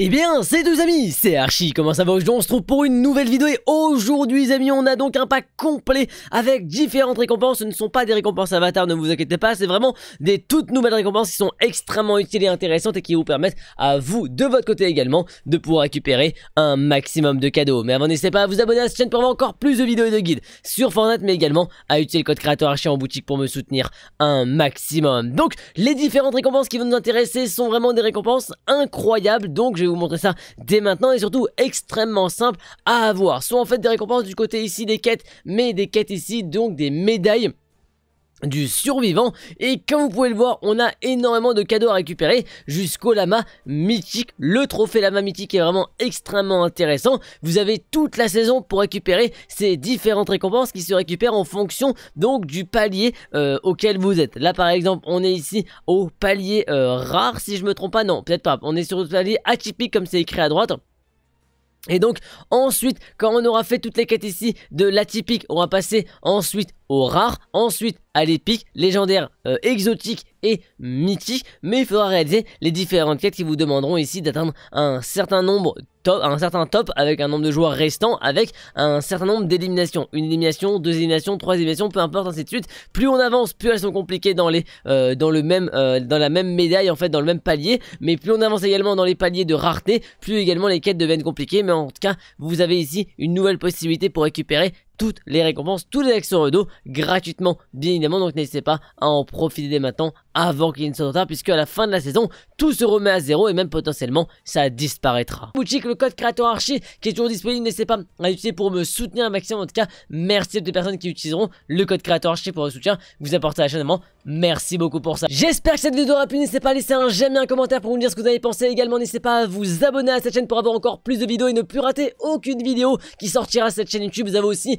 Et eh bien, c'est deux amis, c'est Archie, comment ça va Aujourd'hui, on se trouve pour une nouvelle vidéo et aujourd'hui, les amis, on a donc un pack complet avec différentes récompenses. Ce ne sont pas des récompenses avatar, ne vous inquiétez pas, c'est vraiment des toutes nouvelles récompenses qui sont extrêmement utiles et intéressantes et qui vous permettent à vous, de votre côté également, de pouvoir récupérer un maximum de cadeaux. Mais avant, n'hésitez pas à vous abonner à cette chaîne pour avoir encore plus de vidéos et de guides sur Fortnite, mais également à utiliser le code créateur Archie en boutique pour me soutenir un maximum. Donc, les différentes récompenses qui vont nous intéresser sont vraiment des récompenses incroyables, donc vais vous montrer ça dès maintenant et surtout extrêmement simple à avoir. Soit en fait des récompenses du côté ici des quêtes, mais des quêtes ici donc des médailles du survivant et comme vous pouvez le voir on a énormément de cadeaux à récupérer jusqu'au lama mythique le trophée lama mythique est vraiment extrêmement intéressant vous avez toute la saison pour récupérer ces différentes récompenses qui se récupèrent en fonction donc du palier euh, auquel vous êtes là par exemple on est ici au palier euh, rare si je me trompe pas non peut-être pas on est sur le palier atypique comme c'est écrit à droite et donc ensuite quand on aura fait toutes les quêtes ici de l'atypique on va passer ensuite aux rares, ensuite à l'épique, légendaire, euh, exotique et mythique, mais il faudra réaliser les différentes quêtes qui vous demanderont ici d'atteindre un certain nombre top, un certain top avec un nombre de joueurs restants avec un certain nombre d'éliminations, une élimination, deux éliminations, trois éliminations, peu importe ainsi de suite. Plus on avance, plus elles sont compliquées dans les euh, dans le même euh, dans la même médaille en fait dans le même palier, mais plus on avance également dans les paliers de rareté, plus également les quêtes deviennent compliquées, mais en tout cas, vous avez ici une nouvelle possibilité pour récupérer toutes les récompenses, tous les actions Redo gratuitement, bien évidemment. Donc n'hésitez pas à en profiter dès maintenant avant qu'il ne soit trop puisque à la fin de la saison, tout se remet à zéro et même potentiellement ça disparaîtra. Boutique, le code créateur archi qui est toujours disponible, n'hésitez pas à l'utiliser pour me soutenir un maximum. En tout cas, merci à toutes les personnes qui utiliseront le code créateur archi pour le soutien vous apportez à la chaîne. Merci beaucoup pour ça. J'espère que cette vidéo aura plu. N'hésitez pas à laisser un j'aime et un commentaire pour me dire ce que vous avez pensé. Également, n'hésitez pas à vous abonner à cette chaîne pour avoir encore plus de vidéos et ne plus rater aucune vidéo qui sortira à cette chaîne YouTube. Vous avez aussi